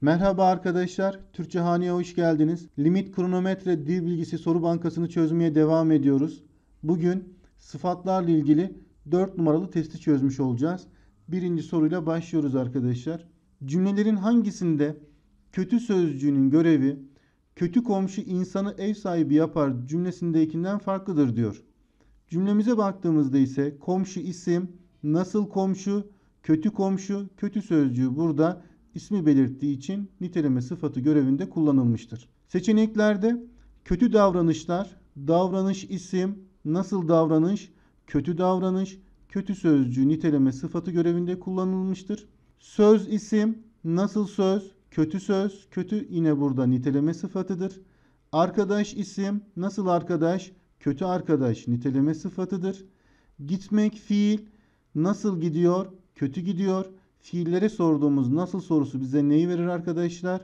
Merhaba arkadaşlar, Türkçe Hane'ye hoş geldiniz. Limit kronometre dil bilgisi soru bankasını çözmeye devam ediyoruz. Bugün sıfatlarla ilgili 4 numaralı testi çözmüş olacağız. Birinci soruyla başlıyoruz arkadaşlar. Cümlelerin hangisinde kötü sözcüğünün görevi kötü komşu insanı ev sahibi yapar cümlesindekinden farklıdır diyor. Cümlemize baktığımızda ise komşu isim, nasıl komşu, kötü komşu, kötü sözcüğü burada ismi belirttiği için niteleme sıfatı görevinde kullanılmıştır. Seçeneklerde kötü davranışlar, davranış isim, nasıl davranış, kötü davranış, kötü sözcüğü niteleme sıfatı görevinde kullanılmıştır. Söz isim, nasıl söz, kötü söz, kötü yine burada niteleme sıfatıdır. Arkadaş isim, nasıl arkadaş, kötü arkadaş niteleme sıfatıdır. Gitmek fiil, nasıl gidiyor, kötü gidiyor, Fiilleri sorduğumuz nasıl sorusu bize neyi verir arkadaşlar?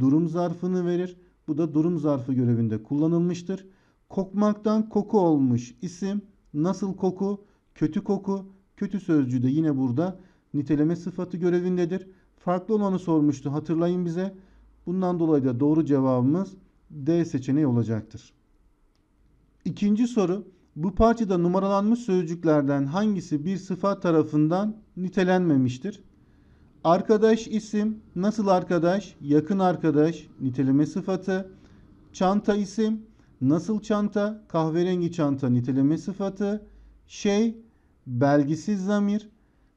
Durum zarfını verir. Bu da durum zarfı görevinde kullanılmıştır. Kokmaktan koku olmuş isim. Nasıl koku? Kötü koku. Kötü sözcüğü de yine burada niteleme sıfatı görevindedir. Farklı olanı sormuştu hatırlayın bize. Bundan dolayı da doğru cevabımız D seçeneği olacaktır. İkinci soru. Bu parçada numaralanmış sözcüklerden hangisi bir sıfat tarafından nitelenmemiştir? Arkadaş isim, nasıl arkadaş, yakın arkadaş, niteleme sıfatı. Çanta isim, nasıl çanta, kahverengi çanta, niteleme sıfatı. Şey, belgisiz zamir,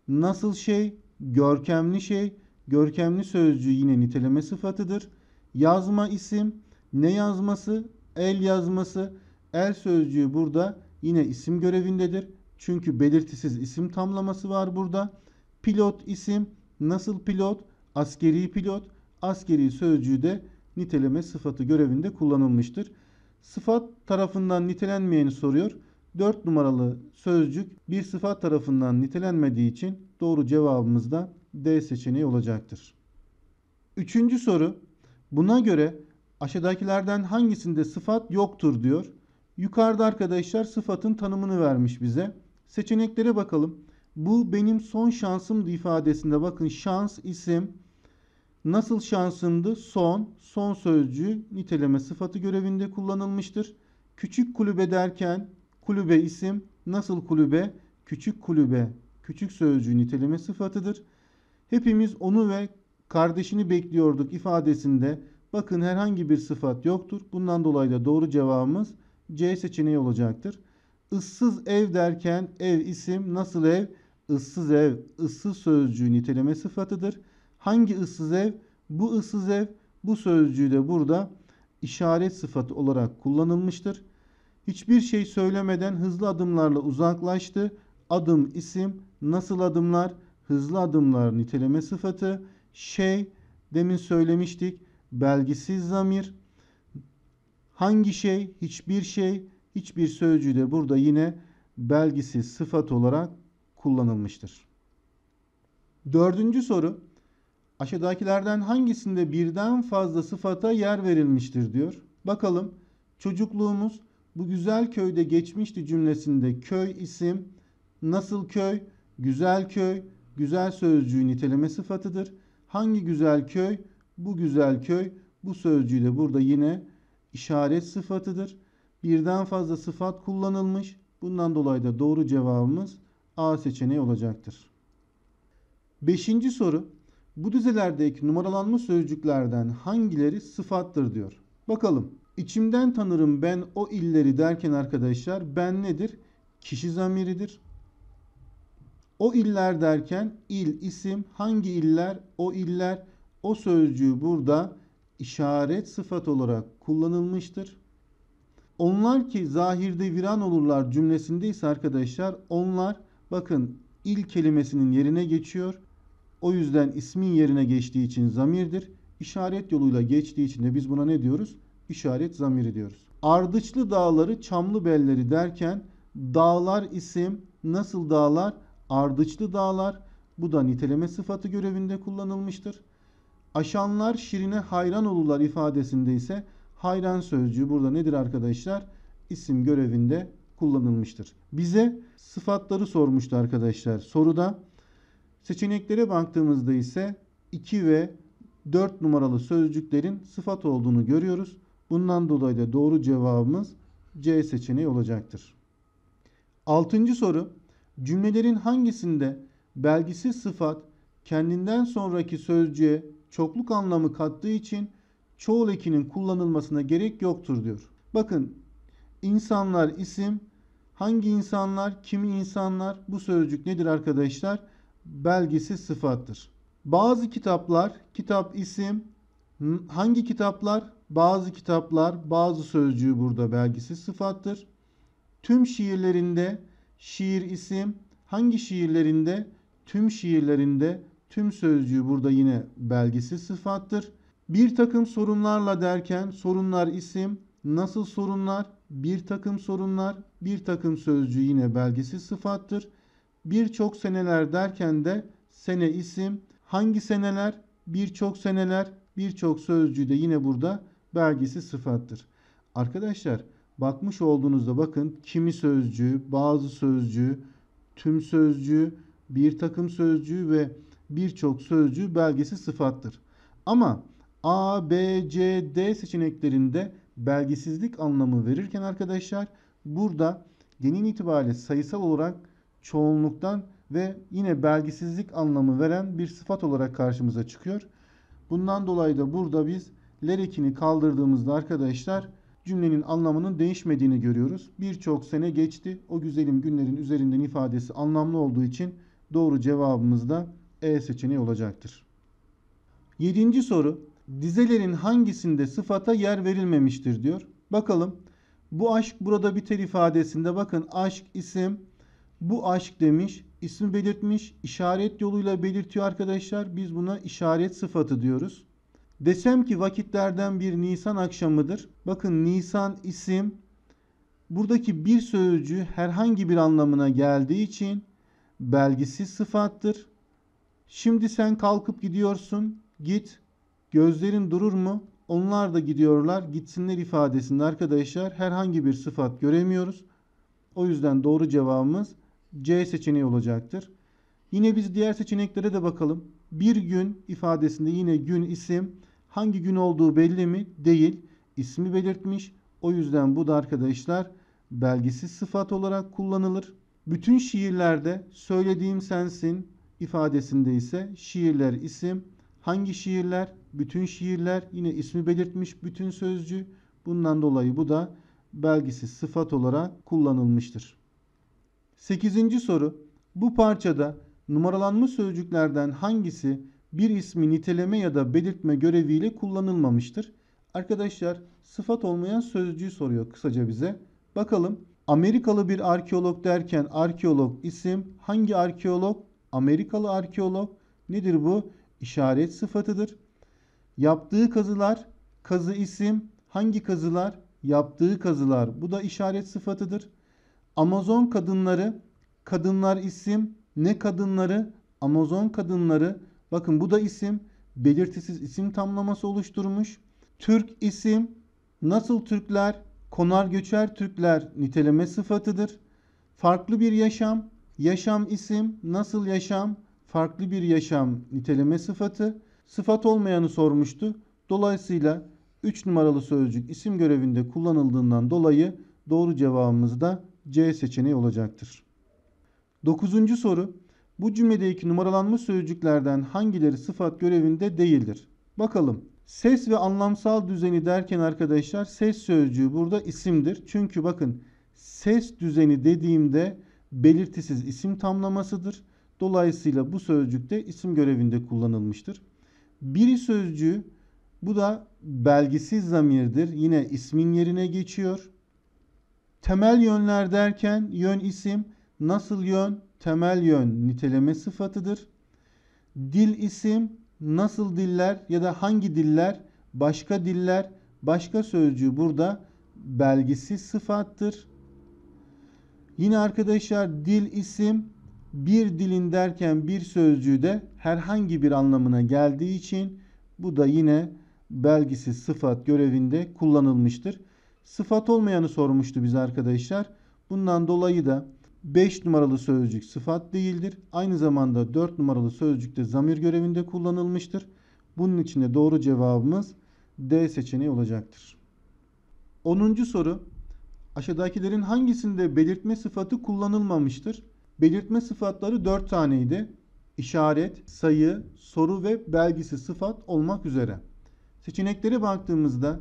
nasıl şey, görkemli şey, görkemli sözcüğü yine niteleme sıfatıdır. Yazma isim, ne yazması, el yazması, el sözcüğü burada yine isim görevindedir. Çünkü belirtisiz isim tamlaması var burada. Pilot isim, Nasıl pilot? Askeri pilot. Askeri sözcüğü de niteleme sıfatı görevinde kullanılmıştır. Sıfat tarafından nitelenmeyeni soruyor. 4 numaralı sözcük bir sıfat tarafından nitelenmediği için doğru cevabımız da D seçeneği olacaktır. Üçüncü soru. Buna göre aşağıdakilerden hangisinde sıfat yoktur diyor. Yukarıda arkadaşlar sıfatın tanımını vermiş bize. Seçeneklere bakalım. Bu benim son şansımdı ifadesinde bakın şans isim nasıl şansımdı son son sözcüğü niteleme sıfatı görevinde kullanılmıştır. Küçük kulübe derken kulübe isim nasıl kulübe küçük kulübe küçük sözcüğü niteleme sıfatıdır. Hepimiz onu ve kardeşini bekliyorduk ifadesinde bakın herhangi bir sıfat yoktur. Bundan dolayı da doğru cevabımız C seçeneği olacaktır. Issız ev derken ev isim nasıl ev ıssız ev, ıssız sözcüğü niteleme sıfatıdır. Hangi ıssız ev? Bu ıssız ev, bu sözcüğü de burada işaret sıfatı olarak kullanılmıştır. Hiçbir şey söylemeden hızlı adımlarla uzaklaştı. Adım isim, nasıl adımlar, hızlı adımlar niteleme sıfatı, şey demin söylemiştik, belgisiz zamir. Hangi şey, hiçbir şey, hiçbir sözcüğü de burada yine belgisiz sıfat olarak kullanılmıştır. Dördüncü soru. Aşağıdakilerden hangisinde birden fazla sıfata yer verilmiştir diyor. Bakalım çocukluğumuz bu güzel köyde geçmişti cümlesinde köy isim, nasıl köy, güzel köy, güzel sözcüğü niteleme sıfatıdır. Hangi güzel köy? Bu güzel köy. Bu sözcüğü de burada yine işaret sıfatıdır. Birden fazla sıfat kullanılmış. Bundan dolayı da doğru cevabımız A seçeneği olacaktır. Beşinci soru. Bu dizelerdeki numaralanma sözcüklerden hangileri sıfattır diyor. Bakalım. İçimden tanırım ben o illeri derken arkadaşlar ben nedir? Kişi zamiridir. O iller derken il isim hangi iller o iller o sözcüğü burada işaret sıfat olarak kullanılmıştır. Onlar ki zahirde viran olurlar cümlesinde ise arkadaşlar onlar Bakın il kelimesinin yerine geçiyor. O yüzden ismin yerine geçtiği için zamirdir. İşaret yoluyla geçtiği için de biz buna ne diyoruz? İşaret zamiri diyoruz. Ardıçlı dağları, çamlı belleri derken dağlar isim, nasıl dağlar? Ardıçlı dağlar. Bu da niteleme sıfatı görevinde kullanılmıştır. Aşanlar şirine hayran olurlar ifadesinde ise hayran sözcüğü burada nedir arkadaşlar? İsim görevinde kullanılmıştır. Bize sıfatları sormuştu arkadaşlar soruda. Seçeneklere baktığımızda ise 2 ve 4 numaralı sözcüklerin sıfat olduğunu görüyoruz. Bundan dolayı da doğru cevabımız C seçeneği olacaktır. Altıncı soru cümlelerin hangisinde belgisiz sıfat kendinden sonraki sözcüğe çokluk anlamı kattığı için çoğul ekinin kullanılmasına gerek yoktur diyor. Bakın insanlar isim, Hangi insanlar, kimi insanlar bu sözcük nedir arkadaşlar? Belgesi sıfattır. Bazı kitaplar, kitap isim, hangi kitaplar? Bazı kitaplar, bazı sözcüğü burada belgesi sıfattır. Tüm şiirlerinde şiir isim, hangi şiirlerinde? Tüm şiirlerinde tüm sözcüğü burada yine belgesi sıfattır. Bir takım sorunlarla derken sorunlar isim, Nasıl sorunlar? Bir takım sorunlar. Bir takım sözcü yine belgesi sıfattır. Birçok seneler derken de sene isim. Hangi seneler? Birçok seneler. Birçok sözcü de yine burada belgesi sıfattır. Arkadaşlar bakmış olduğunuzda bakın kimi sözcü, bazı sözcü, tüm sözcü, bir takım sözcü ve birçok sözcü belgesi sıfattır. Ama A, B, C, D seçeneklerinde belgesizlik anlamı verirken arkadaşlar burada genel itibariyle sayısal olarak çoğunluktan ve yine belgesizlik anlamı veren bir sıfat olarak karşımıza çıkıyor. Bundan dolayı da burada biz lerekini kaldırdığımızda arkadaşlar cümlenin anlamının değişmediğini görüyoruz. Birçok sene geçti. O güzelim günlerin üzerinden ifadesi anlamlı olduğu için doğru cevabımız da E seçeneği olacaktır. Yedinci soru dizelerin hangisinde sıfata yer verilmemiştir diyor. Bakalım bu aşk burada biter ifadesinde bakın aşk isim bu aşk demiş ismi belirtmiş işaret yoluyla belirtiyor arkadaşlar biz buna işaret sıfatı diyoruz. Desem ki vakitlerden bir Nisan akşamıdır. Bakın Nisan isim buradaki bir sözcüğü herhangi bir anlamına geldiği için belgisiz sıfattır. Şimdi sen kalkıp gidiyorsun. Git Gözlerin durur mu? Onlar da gidiyorlar, gitsinler ifadesinde arkadaşlar herhangi bir sıfat göremiyoruz. O yüzden doğru cevabımız C seçeneği olacaktır. Yine biz diğer seçeneklere de bakalım. Bir gün ifadesinde yine gün isim. Hangi gün olduğu belli mi? Değil. İsmi belirtmiş. O yüzden bu da arkadaşlar belgesiz sıfat olarak kullanılır. Bütün şiirlerde söylediğim sensin ifadesinde ise şiirler isim. Hangi şiirler? bütün şiirler yine ismi belirtmiş bütün sözcü. Bundan dolayı bu da belgisiz sıfat olarak kullanılmıştır. Sekizinci soru. Bu parçada numaralanmış sözcüklerden hangisi bir ismi niteleme ya da belirtme göreviyle kullanılmamıştır? Arkadaşlar sıfat olmayan sözcüğü soruyor kısaca bize. Bakalım Amerikalı bir arkeolog derken arkeolog isim hangi arkeolog? Amerikalı arkeolog nedir bu? İşaret sıfatıdır. Yaptığı kazılar, kazı isim, hangi kazılar? Yaptığı kazılar. Bu da işaret sıfatıdır. Amazon kadınları, kadınlar isim, ne kadınları? Amazon kadınları. Bakın bu da isim, belirtisiz isim tamlaması oluşturmuş. Türk isim, nasıl Türkler? Konar göçer Türkler niteleme sıfatıdır. Farklı bir yaşam, yaşam isim, nasıl yaşam? Farklı bir yaşam niteleme sıfatı. Sıfat olmayanı sormuştu. Dolayısıyla 3 numaralı sözcük isim görevinde kullanıldığından dolayı doğru cevabımız da C seçeneği olacaktır. 9. soru. Bu cümledeki numaralanmış sözcüklerden hangileri sıfat görevinde değildir? Bakalım. Ses ve anlamsal düzeni derken arkadaşlar ses sözcüğü burada isimdir. Çünkü bakın ses düzeni dediğimde belirtisiz isim tamlamasıdır. Dolayısıyla bu sözcük de isim görevinde kullanılmıştır. Biri sözcü, bu da belgisiz zamirdir. Yine ismin yerine geçiyor. Temel yönler derken yön isim, nasıl yön temel yön niteleme sıfatıdır. Dil isim, nasıl diller ya da hangi diller, başka diller, başka sözcü burada belgisiz sıfattır. Yine arkadaşlar dil isim bir dilin derken bir sözcüğü de herhangi bir anlamına geldiği için bu da yine belgisi sıfat görevinde kullanılmıştır. Sıfat olmayanı sormuştu biz arkadaşlar. Bundan dolayı da 5 numaralı sözcük sıfat değildir. Aynı zamanda 4 numaralı sözcük de zamir görevinde kullanılmıştır. Bunun için de doğru cevabımız D seçeneği olacaktır. 10. soru Aşağıdakilerin hangisinde belirtme sıfatı kullanılmamıştır? Belirtme sıfatları 4 taneydi. İşaret, sayı, soru ve belgisi sıfat olmak üzere. Seçeneklere baktığımızda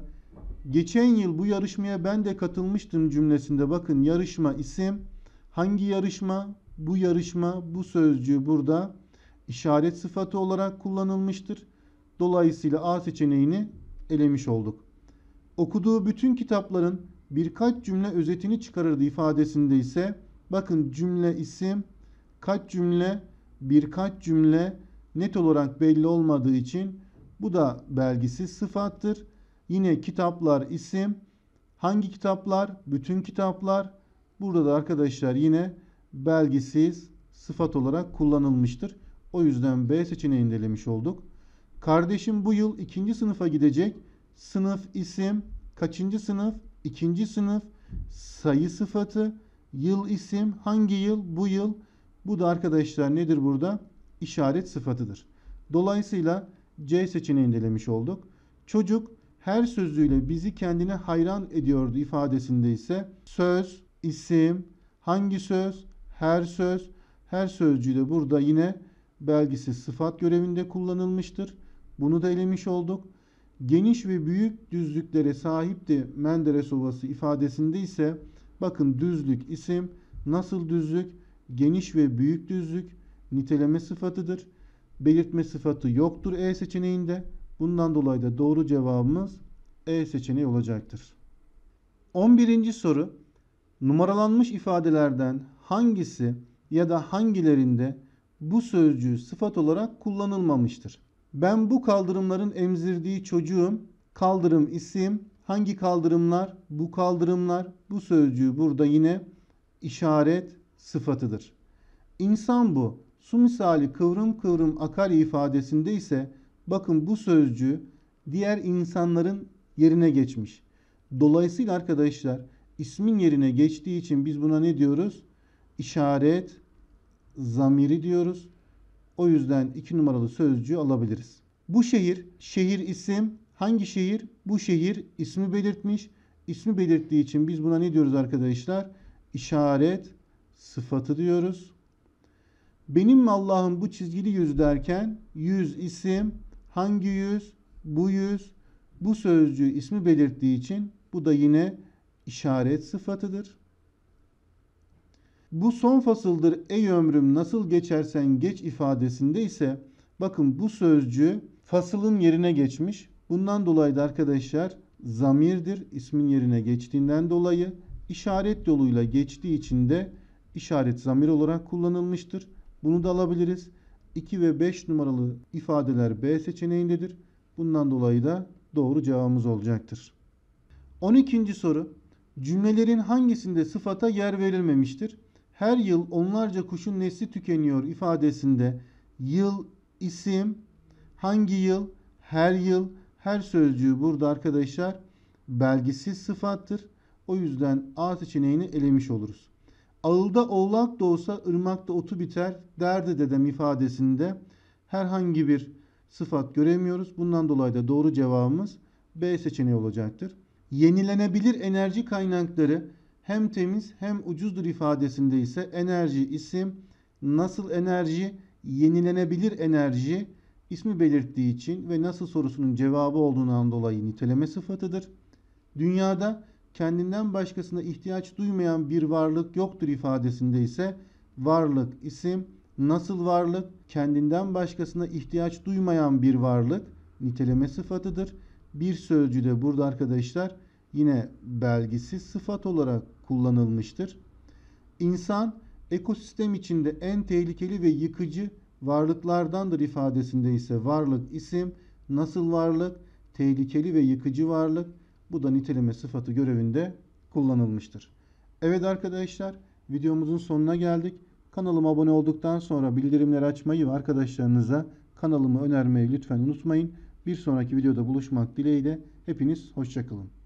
geçen yıl bu yarışmaya ben de katılmıştım cümlesinde bakın yarışma isim, hangi yarışma, bu yarışma, bu sözcüğü burada işaret sıfatı olarak kullanılmıştır. Dolayısıyla A seçeneğini elemiş olduk. Okuduğu bütün kitapların birkaç cümle özetini çıkarırdı ifadesinde ise Bakın cümle isim kaç cümle birkaç cümle net olarak belli olmadığı için bu da belgisiz sıfattır. Yine kitaplar isim. Hangi kitaplar? Bütün kitaplar. Burada da arkadaşlar yine belgisiz sıfat olarak kullanılmıştır. O yüzden B seçeneğini delemiş olduk. Kardeşim bu yıl ikinci sınıfa gidecek. Sınıf isim. Kaçıncı sınıf? İkinci sınıf. Sayı sıfatı. Yıl isim. Hangi yıl? Bu yıl. Bu da arkadaşlar nedir burada? İşaret sıfatıdır. Dolayısıyla C seçeneğini delemiş olduk. Çocuk her sözüyle bizi kendine hayran ediyordu ifadesinde ise söz, isim, hangi söz, her söz, her sözcüğü de burada yine belgesi sıfat görevinde kullanılmıştır. Bunu da elemiş olduk. Geniş ve büyük düzlüklere sahipti Menderes Ovası ifadesinde ise Bakın düzlük isim. Nasıl düzlük? Geniş ve büyük düzlük. Niteleme sıfatıdır. Belirtme sıfatı yoktur E seçeneğinde. Bundan dolayı da doğru cevabımız E seçeneği olacaktır. 11. soru. Numaralanmış ifadelerden hangisi ya da hangilerinde bu sözcüğü sıfat olarak kullanılmamıştır? Ben bu kaldırımların emzirdiği çocuğum, kaldırım isim, Hangi kaldırımlar? Bu kaldırımlar. Bu sözcüğü burada yine işaret sıfatıdır. İnsan bu. Su misali kıvrım kıvrım akar ifadesinde ise bakın bu sözcüğü diğer insanların yerine geçmiş. Dolayısıyla arkadaşlar ismin yerine geçtiği için biz buna ne diyoruz? İşaret zamiri diyoruz. O yüzden iki numaralı sözcüğü alabiliriz. Bu şehir, şehir isim, Hangi şehir? Bu şehir ismi belirtmiş. İsmi belirttiği için biz buna ne diyoruz arkadaşlar? İşaret sıfatı diyoruz. Benim mi Allah'ım bu çizgili yüz derken yüz isim hangi yüz? Bu yüz. Bu sözcüğü ismi belirttiği için bu da yine işaret sıfatıdır. Bu son fasıldır ey ömrüm nasıl geçersen geç ifadesinde ise bakın bu sözcüğü fasılın yerine geçmiş. Bundan dolayı da arkadaşlar zamirdir. ismin yerine geçtiğinden dolayı işaret yoluyla geçtiği için de işaret zamir olarak kullanılmıştır. Bunu da alabiliriz. 2 ve 5 numaralı ifadeler B seçeneğindedir. Bundan dolayı da doğru cevabımız olacaktır. 12. soru. Cümlelerin hangisinde sıfata yer verilmemiştir? Her yıl onlarca kuşun nesli tükeniyor ifadesinde yıl, isim, hangi yıl, her yıl, her sözcüğü burada arkadaşlar belgisiz sıfattır. O yüzden A seçeneğini elemiş oluruz. Ağılda oğlak doğsa ırmakta otu biter derdi dedem ifadesinde herhangi bir sıfat göremiyoruz. Bundan dolayı da doğru cevabımız B seçeneği olacaktır. Yenilenebilir enerji kaynakları hem temiz hem ucuzdur ifadesinde ise enerji isim, nasıl enerji, yenilenebilir enerji, ismi belirttiği için ve nasıl sorusunun cevabı olduğundan dolayı niteleme sıfatıdır. Dünyada kendinden başkasına ihtiyaç duymayan bir varlık yoktur ifadesinde ise varlık isim, nasıl varlık kendinden başkasına ihtiyaç duymayan bir varlık niteleme sıfatıdır. Bir sözcü de burada arkadaşlar yine belgisi sıfat olarak kullanılmıştır. İnsan ekosistem içinde en tehlikeli ve yıkıcı varlıklardandır ifadesinde ise varlık isim, nasıl varlık, tehlikeli ve yıkıcı varlık bu da niteleme sıfatı görevinde kullanılmıştır. Evet arkadaşlar videomuzun sonuna geldik. Kanalıma abone olduktan sonra bildirimleri açmayı ve arkadaşlarınıza kanalımı önermeyi lütfen unutmayın. Bir sonraki videoda buluşmak dileğiyle hepiniz hoşçakalın.